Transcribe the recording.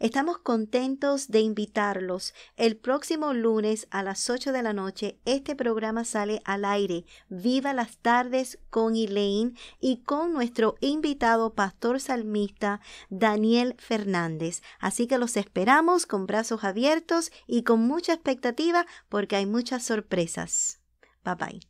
Estamos contentos de invitarlos. El próximo lunes a las 8 de la noche este programa sale al aire. Viva las tardes con Elaine y con nuestro invitado pastor salmista Daniel Fernández. Así que los esperamos con brazos abiertos y con mucha expectativa porque hay muchas sorpresas. Bye bye.